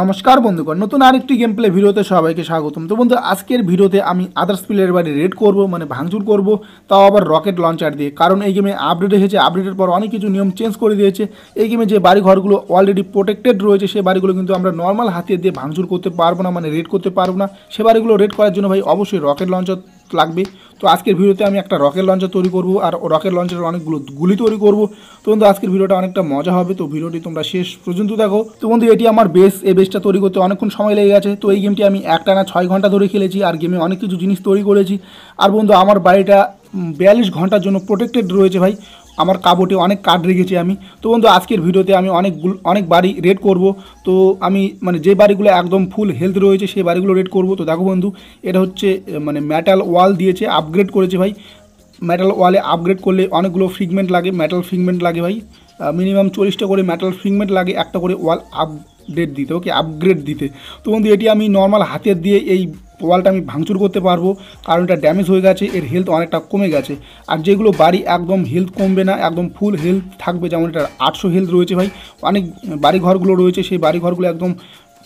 নমস্কার বন্ধুগণ নতুন আরেকটি গেম প্লে ভিডিওতে সবাইকে স্বাগতম তো বন্ধু আজকের ভিডিওতে আমি আদার্স প্লেয়ার বাড়ি রেড করব মানে ভাঙচুর করব তাও আবার রকেট লঞ্চার দিয়ে কারণ এই গেমে আপডেট হয়েছে আপডেটের পর অনেক কিছু নিয়ম চেঞ্জ করে দিয়েছে এই গেমে যে বাড়িঘরগুলো অলরেডি প্রোটেক্টেড রয়েছে সে বাড়িগুলো কিন্তু আমরা নর্মাল হাতিয়ে দিয়ে ভাঙচুর করতে পারবো না মানে রেড করতে পারবো না সে বাড়িগুলো রেড করার জন্য ভাই অবশ্যই রকেট লঞ্চার লাগবে তো আজকের ভিডিওতে আমি একটা রকেট লঞ্চার তৈরি করব আর রকেট লঞ্চারের অনেকগুলো গুলি তৈরি করব তো বন্ধু আজকের ভিডিওটা অনেকটা মজা হবে তো ভিডিওটি তোমরা শেষ পর্যন্ত দেখো তো বন্ধু এটি আমার বেস এ বেসটা তৈরি করতে অনেকক্ষণ সময় লেগে গেছে তো এই গেমটি আমি একটা না ছয় ঘন্টা ধরে খেলেছি আর গেমে অনেক কিছু জিনিস তৈরি করেছি আর বন্ধু আমার বাড়িটা বিয়াল্লিশ ঘন্টার জন্য প্রোটেক্টেড রয়েছে ভাই আমার কাবোটে অনেক কাঠ রেখেছি আমি তো বন্ধু আজকের ভিডিওতে আমি অনেকগুলো অনেক বাড়ি রেড করব তো আমি মানে যে বাড়িগুলো একদম ফুল হেলথ রয়েছে সেই বাড়িগুলো রেড করব তো দেখো বন্ধু এটা হচ্ছে মানে মেটাল ওয়াল দিয়েছে আপগ্রেড করেছে ভাই মেটাল ওয়ালে আপগ্রেড করলে অনেকগুলো ফ্রিগমেন্ট লাগে মেটাল ফ্রিগমেন্ট লাগে ভাই মিনিমাম চল্লিশটা করে মেটাল ফ্রিগমেন্ট লাগে একটা করে ওয়াল আপডেট দিতে ওকে আপগ্রেড দিতে তো বন্ধু এটি আমি নর্মাল হাতের দিয়ে এই ওয়ালটা আমি ভাঙচুর করতে পারবো কারণ এটা ড্যামেজ হয়ে গেছে এর হেলথ অনেকটা কমে গেছে আর যেগুলো বাড়ি একদম হেলথ কমবে না একদম ফুল হেলথ থাকবে যেমন এটার আটশো হেলথ রয়েছে ভাই অনেক বাড়ি ঘরগুলো রয়েছে সেই বাড়ি ঘরগুলো একদম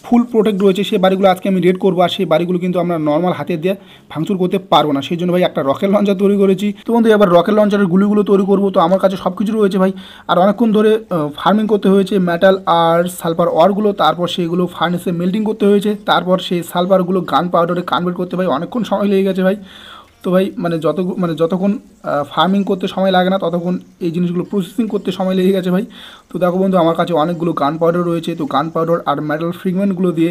ফুল প্রোটেক্ট রয়েছে সেই বাড়িগুলো আজকে আমি রেড করবো আর সেই বাড়িগুলো কিন্তু আমরা নর্মাল হাতে দিয়ে ভাঙচুর করতে পারবো না সেই জন্য ভাই একটা রকেট লঞ্চার তৈরি করেছি তো বন্ধু এবার রকেট লঞ্চারের গুলিগুলো তৈরি করবো তো আমার কাছে সব কিছু রয়েছে ভাই আর অনেকক্ষণ ধরে ফার্মিং করতে হয়েছে মেটাল আর সালফার অরগুলো তারপর সেইগুলো ফার্নেসে মেল্টিং করতে হয়েছে তারপর সেই সালফারগুলো গান পাউডারে কনভার্ট করতে ভাই অনেকক্ষণ সময় লেগে গেছে ভাই তো ভাই মানে যত মানে যতক্ষণ ফার্মিং করতে সময় লাগে না ততক্ষণ এই জিনিসগুলো প্রসেসিং করতে সময় লেগে গেছে ভাই তো দেখো বন্ধু আমার কাছে অনেকগুলো গান পাউডার রয়েছে তো গান পাউডার আর মেটাল ফ্রিগমেন্টগুলো দিয়ে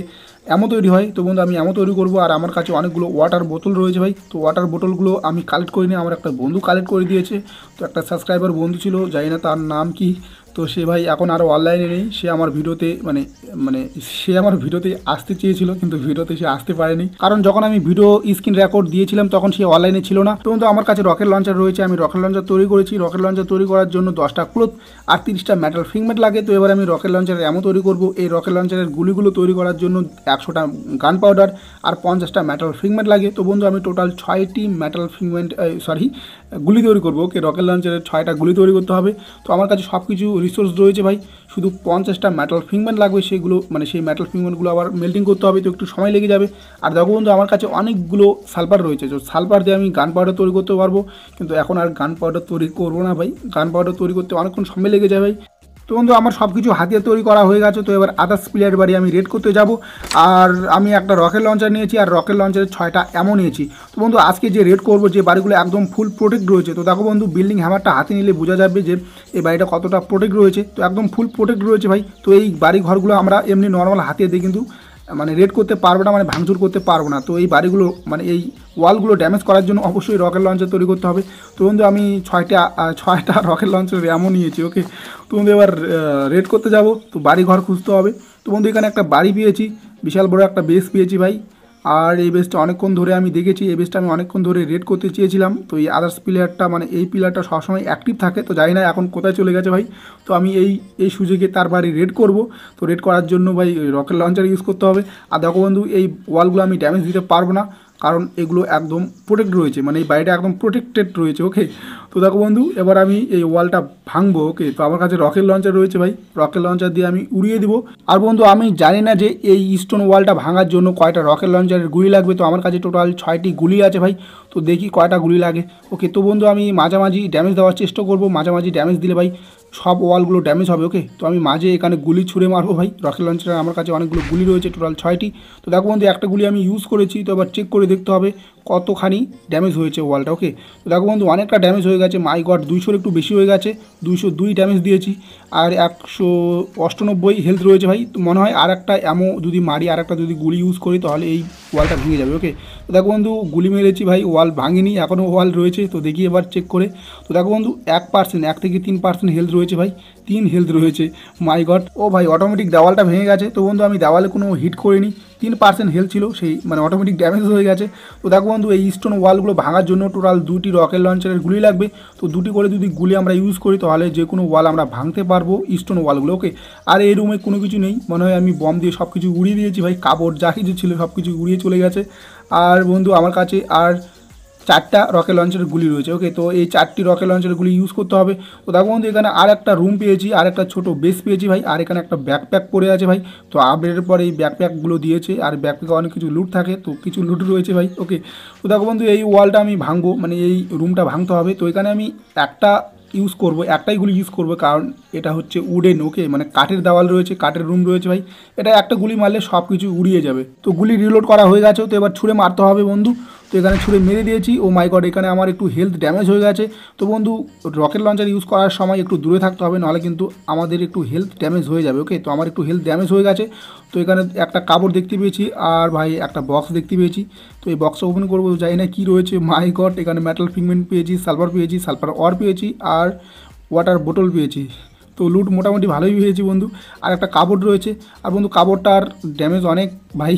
এমন তৈরি হয় তো বন্ধু আমি এমন তৈরি করবো আর আমার কাছে অনেকগুলো ওয়াটার বোতল রয়েছে ভাই তো ওয়াটার বোতলগুলো আমি কালেক্ট করিনি আমার একটা বন্ধু কালেক্ট করে দিয়েছে তো একটা সাবস্ক্রাইবার বন্ধু ছিল জানি না তার নাম কি তো সে ভাই এখন আরও অনলাইনে নেই সে আমার ভিডিওতে মানে মানে সে আমার ভিডিওতে আসতে চেয়েছিল কিন্তু ভিডিওতে সে আসতে পারেনি কারণ যখন আমি ভিডিও স্ক্রিন রেকর্ড দিয়েছিলাম তখন সে অনলাইনে ছিল না তখন তো আমার কাছে রকেট লঞ্চার রয়েছে আমি রকেট লঞ্চার তৈরি করেছি রকেট লঞ্চার তৈরি করার জন্য দশটা ক্লোথ আর তিরিশটা মেটাল ফিংমেট লাগে তো এবার আমি রকেট লঞ্চারের এমন তৈরি করব এই রকেট লঞ্চারের গুলিগুলো তৈরি করার জন্য একশোটা গান পাউডার আর পঞ্চাশটা মেটাল ফিংমেট লাগে তো বন্ধু আমি টোটাল ছয়টি মেটাল ফিংমেন্ট সরি গুলি তৈরি করবো ওকে রকেট লঞ্চারের ছয়টা গুলি তৈরি করতে হবে তো আমার কাছে সব কিছু রিসোর্স রয়েছে ভাই শুধু পঞ্চাশটা মেটাল ফিংম্যান লাগবে সেগুলো মানে সেই মেটাল ফিংম্যানগুলো আবার মেল্টিং করতে হবে তো একটু সময় লেগে যাবে আর দেখো বন্ধু আমার কাছে অনেকগুলো সালফার রয়েছে তো সালফার দিয়ে আমি গান পাউডার তৈরি করতে পারবো কিন্তু এখন আর গান পাউডার তৈরি করবো না ভাই গান পাউডার তৈরি করতে অনেকক্ষণ সময় লেগে যায় ভাই তো বন্ধু আমার সব কিছু হাতিয়ে তৈরি করা হয়ে গেছে তো এবার আদার্স প্লেয়ার বাড়ি আমি রেড করতে যাব আর আমি একটা রকেট লঞ্চার নিয়েছি আর রকেট লঞ্চারের ছয়টা এমন নিয়েছি তো বন্ধু আজকে যে রেড করব যে বাড়িগুলো একদম ফুল প্রোটেক্ট রয়েছে তো দেখো বন্ধু বিল্ডিং হ্যামারটা হাতে নিলে বোঝা যাবে যে এই বাড়িটা কতটা প্রোটেক্ট রয়েছে তো একদম ফুল প্রোটেক্ট রয়েছে ভাই তো এই বাড়ি ঘরগুলো আমরা এমনি নর্মাল হাতিয়ে দিয়ে কিন্তু মানে রেড করতে পারবো না মানে ভাঙচুর করতে পারবো না তো এই বাড়িগুলো মানে এই ওয়ালগুলো ড্যামেজ করার জন্য অবশ্যই রকেট লঞ্চার তৈরি করতে হবে তো বন্ধু আমি ছয়টা ছয়টা রকেট লঞ্চার র্যামও নিয়েছি ওকে তো বন্ধু এবার রেড করতে যাব তো বাড়ি ঘর খুঁজতে হবে তো বন্ধু এখানে একটা বাড়ি পেয়েছি বিশাল বড় একটা বেস পেয়েছি ভাই আর এই বেসটা অনেকক্ষণ ধরে আমি দেখেছি এই বেসটা আমি অনেকক্ষণ ধরে রেড করতে চেয়েছিলাম তো এই আদার্স প্লেয়ারটা মানে এই প্লেয়ারটা সবসময় অ্যাক্টিভ থাকে তো জানি না এখন কোথায় চলে গেছে ভাই তো আমি এই এই সুযোগে তার বাড়ি রেড করব তো রেড করার জন্য ভাই রকেট লঞ্চার ইউজ করতে হবে আর দেখো বন্ধু এই ওয়ালগুলো আমি ড্যামেজ দিতে পারবো না কারণ এগুলো একদম প্রোটেক্ট রয়েছে মানে এই বাড়িটা একদম প্রোটেক্টেড রয়েছে ওকে তো দেখো বন্ধু এবার আমি এই ওয়ালটা ভাঙবো ওকে তো আমার কাছে রকেট লঞ্চার রয়েছে ভাই রকেট লঞ্চার দিয়ে আমি উড়িয়ে দিব আর বন্ধু আমি জানি না যে এই স্টোন ওয়ালটা ভাঙার জন্য কয়টা রকেট লঞ্চারের গুলি লাগবে তো আমার কাছে টোটাল ছয়টি গুলি আছে ভাই তো দেখি কয়টা গুলি লাগে ওকে তো বন্ধু আমি মাঝামাঝি ড্যামেজ দেওয়ার চেষ্টা করবো মাঝামাঝি ড্যামেজ দিলে ভাই সব ওয়ালগুলো ড্যামেজ হবে ওকে তো আমি মাঝে এখানে গুলি ছুঁড়ে মারবো ভাই রকেট লঞ্চারে আমার কাছে অনেকগুলো গুলি রয়েছে টোটাল ছয়টি তো দেখো বন্ধু একটা গুলি আমি ইউজ করেছি তো এবার চেক করে দেখতে হবে কতখানি ড্যামেজ হয়েছে ওয়ালটা ওকে তো দেখো বন্ধু অনেকটা ড্যামেজ হয়ে গেছে মাই গড দুইশোর একটু বেশি হয়ে গেছে দুইশো দুই ড্যামেজ দিয়েছি আর একশো অষ্টানব্বই হেলথ রয়েছে ভাই তো মনে হয় আর একটা অ্যামো যদি মারি আর একটা যদি গুলি ইউজ করি তাহলে এই ওয়ালটা ভেঙে যাবে ওকে তো দেখো বন্ধু গুলি মেরেছি ভাই ওয়াল ভাঙেনি এখনও ওয়াল রয়েছে তো দেখি এবার চেক করে তো দেখো বন্ধু এক পার্সেন্ট এক থেকে তিন পার্সেন্ট হেলথ রয়েছে ভাই তিন হেলথ রয়েছে মাই গড ও ভাই অটোমেটিক দেওয়ালটা ভেঙে গেছে তো বন্ধু আমি দেওয়ালে কোনো হিট করিনি তিন পার্সেন্ট হেলথ ছিল সেই মানে অটোমেটিক ড্যামেজ হয়ে গেছে তো দেখো বন্ধু এই স্টোন ওয়ালগুলো ভাঙার জন্য টোটাল দুটি রকেট লঞ্চারের গুলি লাগবে তো দুটি করে যদি গুলি আমরা ইউজ করি তাহলে যে কোনো ওয়াল আমরা ভাঙতে পারবো স্টোন ওয়ালগুলো ওকে আর এই রুমে কোনো কিছু নেই মনে হয় আমি বম দিয়ে সব কিছু উড়িয়ে দিয়েছি ভাই কাপড় যা কিছু ছিল সব কিছু উড়িয়ে চলে গেছে আর বন্ধু আমার কাছে আর চারটা রকেট লঞ্চের গুলি রয়েছে ওকে তো এই চারটি রকেট লঞ্চের গুলি ইউজ করতে হবে তো দেখো বন্ধু এখানে আর একটা রুম পেয়েছি আর একটা ছোটো বেস পেয়েছি ভাই আর এখানে একটা ব্যাকপ্যাক পড়ে আছে ভাই তো আপডেটের পর এই ব্যাকপ্যাকগুলো দিয়েছে আর ব্যাকপ্যাকে অনেক কিছু লুট থাকে তো কিছু লুট রয়েছে ভাই ওকে তো দেখো বন্ধু এই ওয়ালটা আমি ভাঙবো মানে এই রুমটা ভাঙতে হবে তো এখানে আমি একটা ইউজ করব একটাই গুলি ইউজ করব কারণ এটা হচ্ছে উডেন ওকে মানে কাঠের দেওয়াল রয়েছে কাঠের রুম রয়েছে ভাই এটা একটা গুলি মারলে সব কিছু উড়িয়ে যাবে তো গুলি রিলোড করা হয়ে গেছে তো এবার ছুঁড়ে মারতে হবে বন্ধু তো এখানে ছুঁড়ে মেরে দিয়েছি ও মাই গড এখানে আমার একটু হেলথ ড্যামেজ হয়ে গেছে তো বন্ধু রকেট লঞ্চার ইউজ করার সময় একটু দূরে থাকতে হবে নাহলে কিন্তু আমাদের একটু হেলথ ড্যামেজ হয়ে যাবে ওকে তো আমার একটু হেলথ ড্যামেজ হয়ে গেছে তো এখানে একটা কাপড় দেখতে পেয়েছি আর ভাই একটা বক্স দেখতে পেয়েছি তো এই বক্স ওপেন করবো জানি না কী রয়েছে মাই গড এখানে মেটাল ফিগমেন্ট পেয়েছি সালফার পেয়েছি সালফার অর পেয়েছি আর ওয়াটার বোটল পেয়েছি তো লুট মোটামুটি ভালোই পেয়েছি বন্ধু আর একটা কাপড় রয়েছে আর বন্ধু কাপড়টার ড্যামেজ অনেক ভাই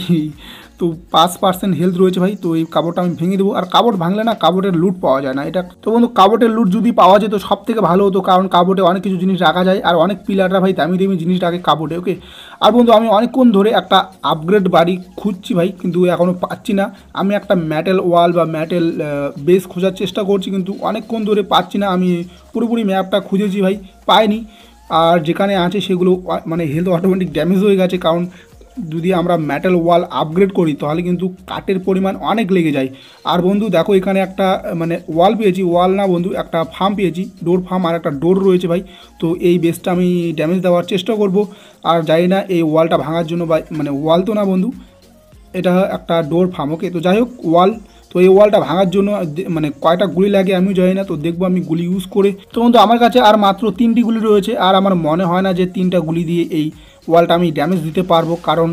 তো পাঁচ পার্সেন্ট হেলথ রয়েছে ভাই তো এই কাপড়টা আমি ভেঙে দেবো আর কাপড় ভাঙলে না কাপড়ের লুট পাওয়া যায় না এটা তো বন্ধু কাপড়ের লুট যদি পাওয়া যেত সব থেকে ভালো হতো কারণ কাপড়ে অনেক কিছু জিনিস রাখা যায় আর অনেক পিলাররা ভাই দামি দামি জিনিস রাখে কাপড়ে ওকে আর বন্ধু আমি অনেকক্ষণ ধরে একটা আপগ্রেড বাড়ি খুঁজছি ভাই কিন্তু এখনও পাচ্ছি না আমি একটা ম্যাটেল ওয়াল বা ম্যাটেল বেস খোঁজার চেষ্টা করছি কিন্তু অনেকক্ষণ ধরে পাচ্ছি না আমি পুরোপুরি ম্যাপটা খুঁজেছি ভাই পাইনি আর যেখানে আছে সেগুলো মানে হেলথ অটোমেটিক ড্যামেজ হয়ে গেছে কারণ যদি আমরা মেটাল ওয়াল আপগ্রেড করি তাহলে কিন্তু কাঠের পরিমাণ অনেক লেগে যায় আর বন্ধু দেখো এখানে একটা মানে ওয়াল পেয়েছি ওয়াল না বন্ধু একটা ফার্ম পেয়েছি ডোর ফার্ম আর একটা ডোর রয়েছে ভাই তো এই বেসটা আমি ড্যামেজ দেওয়ার চেষ্টা করব আর যাই না এই ওয়ালটা ভাঙার জন্য বা মানে ওয়াল তো না বন্ধু এটা একটা ডোর ফার্ম ওকে তো যাই হোক ওয়াল তো এই ওয়ালটা ভাঙার জন্য মানে কয়টা গুলি লাগে আমিও জানি না তো দেখবো আমি গুলি ইউজ করে তো বন্ধু আমার কাছে আর মাত্র তিনটি গুলি রয়েছে আর আমার মনে হয় না যে তিনটা গুলি দিয়ে এই ওয়ালটা আমি ড্যামেজ দিতে পারবো কারণ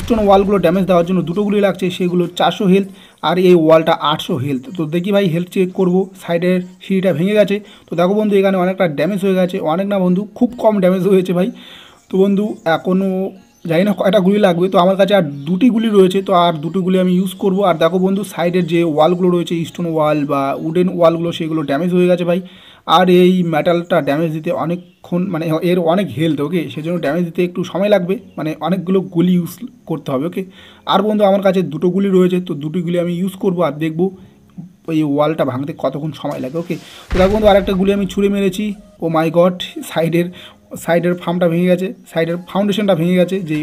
স্টোন ওয়ালগুলো ড্যামেজ দেওয়ার জন্য দুটোগুলি লাগছে সেগুলো চারশো হেলথ আর এই ওয়ালটা আটশো হেলথ তো দেখি ভাই হেলথ চেক করবো সাইডের সিঁড়িটা ভেঙে গেছে তো দেখো বন্ধু এখানে অনেকটা ড্যামেজ হয়ে গেছে অনেক না বন্ধু খুব কম ড্যামেজ হয়েছে ভাই তো বন্ধু এখনও যাই না কয়টা গুলি লাগবে তো আমার কাছে আর দুটি গুলি রয়েছে তো আর দুটো গুলি আমি ইউজ করব আর দেখো বন্ধু সাইডের যে ওয়ালগুলো রয়েছে স্টোন ওয়াল বা উডেন ওয়ালগুলো সেগুলো ড্যামেজ হয়ে গেছে ভাই আর এই মেটালটা ড্যামেজ দিতে অনেকক্ষণ মানে এর অনেক হেলথ ওকে সেজন্য ড্যামেজ দিতে একটু সময় লাগবে মানে অনেকগুলো গুলি ইউজ করতে হবে ওকে আর বন্ধু আমার কাছে দুটো গুলি রয়েছে তো দুটো গুলি আমি ইউজ করব আর দেখব ওই ওয়ালটা ভাঙতে কতক্ষণ সময় লাগে ওকে তো দেখো বন্ধু আরেকটা গুলি আমি ছুঁড়ে মেরেছি ও মাই গড সাইডের সাইডের ফার্মটা ভেঙে গেছে সাইডের ফাউন্ডেশনটা ভেঙে গেছে যে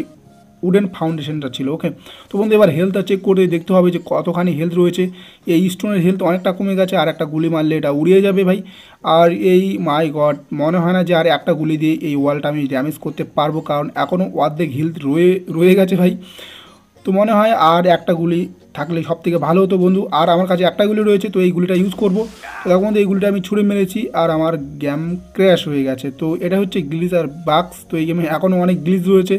উডেন ফাউন্ডেশনটা ছিল ওকে তো বন্ধু এবার হেলথটা চেক করে দেখতে হবে যে কতখানি হেলথ রয়েছে এই স্টোনের হেলথ অনেকটা কমে গেছে আর একটা গুলি মারলে এটা উড়িয়ে যাবে ভাই আর এই মাই গড মনে হয় না যে আর একটা গুলি দিয়ে এই ওয়ালটা আমি ড্যামেজ করতে পারবো কারণ এখনও অর্ধেক হেলথ রয়ে রয়ে গেছে ভাই তো মনে হয় আর একটা গুলি থাকলে সব থেকে ভালো হতো বন্ধু আর আমার কাছে একটা গুলি রয়েছে তো এই গুলিটা ইউজ করবো তো দেখো বন্ধু এই গুলিটা আমি ছুঁড়ে মেরেছি আর আমার গেম ক্র্যাশ হয়ে গেছে তো এটা হচ্ছে গ্লিজ আর বাক্স তো এই গেমে এখনও অনেক গ্লিজ রয়েছে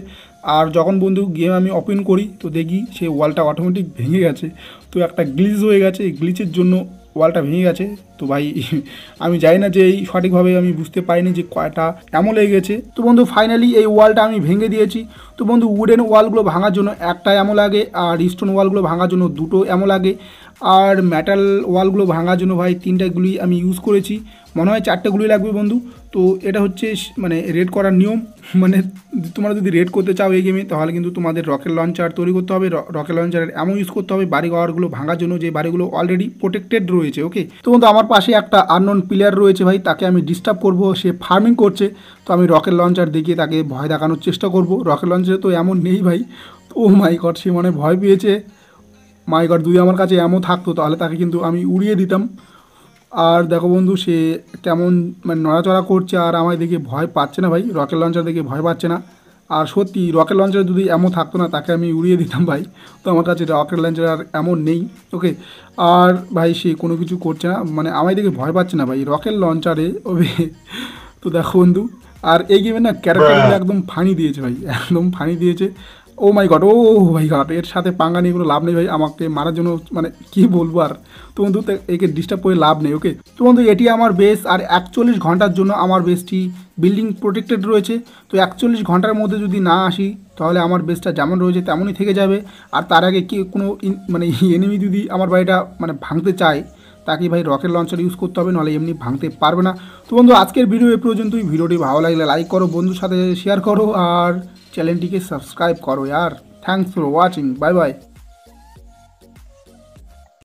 আর যখন বন্ধু গেম আমি ওপেন করি তো দেখি সেই ওয়ালটা অটোমেটিক ভেঙে গেছে তো একটা গ্লিজ হয়ে গেছে এই গ্লিচের জন্য ওয়ালটা ভেঙে গেছে তো ভাই আমি জানি না যে এই সঠিকভাবে আমি বুঝতে পারিনি যে কয়টা এমন হয়ে গেছে তো বন্ধু ফাইনালি এই ওয়ালটা আমি ভেঙে দিয়েছি তো বন্ধু উডেন ওয়ালগুলো ভাঙার জন্য একটা এমন লাগে আর স্টোন ওয়ালগুলো ভাঙার জন্য দুটো এমন লাগে আর মেটাল ওয়ালগুলো ভাঙার জন্য ভাই তিনটা গুলি আমি ইউজ করেছি মনে হয় চারটে গুলি লাগবে বন্ধু তো এটা হচ্ছে মানে রেড করার নিয়ম মানে তোমরা যদি রেড করতে চাও এই গেমে তাহলে কিন্তু তোমাদের রকেট লঞ্চার তৈরি করতে হবে রকেট লঞ্চারের এমন ইউজ করতে হবে বাড়ি ঘরগুলো ভাঙার জন্য যে বাড়িগুলো অলরেডি প্রোটেক্টেড রয়েছে ওকে তো বন্ধু আমার পাশে একটা আননোন প্লেয়ার রয়েছে ভাই তাকে আমি ডিস্টার্ব করব সে ফার্মিং করছে তো আমি রকেট লঞ্চার দেখিয়ে তাকে ভয় দেখানোর চেষ্টা করব রকেট লঞ্চার মানুষের তো এমন নেই ভাই ও মাই গড সে মানে ভয় পেয়েছে মাই গড যদি আমার কাছে এমন থাকতো তাহলে তাকে কিন্তু আমি উড়িয়ে দিতাম আর দেখো বন্ধু সে কেমন মানে নড়াচড়া করছে আর আমায় দেখে ভয় পাচ্ছে না ভাই রকেট লঞ্চার দেখে ভয় পাচ্ছে না আর সত্যি রকেট লঞ্চার যদি এমন থাকতো না তাকে আমি উড়িয়ে দিতাম ভাই তো আমার কাছে রকেট লঞ্চার আর এমন নেই ওকে আর ভাই সে কোনো কিছু করছে না মানে আমায় দেখে ভয় পাচ্ছে না ভাই রকেট লঞ্চারে ওবে তো দেখো বন্ধু আর এই গেমে না ক্যারেক্টারগুলো একদম ফানি দিয়েছে ভাই একদম ফানি দিয়েছে ও মাই গড ও ভাই গড এর সাথে পাঙ্গা নিয়ে কোনো লাভ নেই ভাই আমাকে মারার জন্য মানে কী বলবো আর তো বন্ধু একে ডিস্টার্ব করে লাভ নেই ওকে তো বন্ধু এটি আমার বেস আর একচল্লিশ ঘন্টার জন্য আমার বেসটি বিল্ডিং প্রোটেক্টেড রয়েছে তো একচল্লিশ ঘন্টার মধ্যে যদি না আসি তাহলে আমার বেসটা যেমন রয়েছে তেমনই থেকে যাবে আর তার আগে কি কোনো মানে এনিমি যদি আমার বাড়িটা মানে ভাঙতে চায় তাকে ভাই রকেট লঞ্চার ইউজ করতে হবে নাহলে এমনি ভাঙতে পারবে না তো বন্ধু আজকের ভিডিও এ পর্যন্তই ভিডিওটি ভালো লাগলে লাইক করো বন্ধুর সাথে শেয়ার করো আর চ্যানেলটিকে সাবস্ক্রাইব করো আর thanks for watching bye by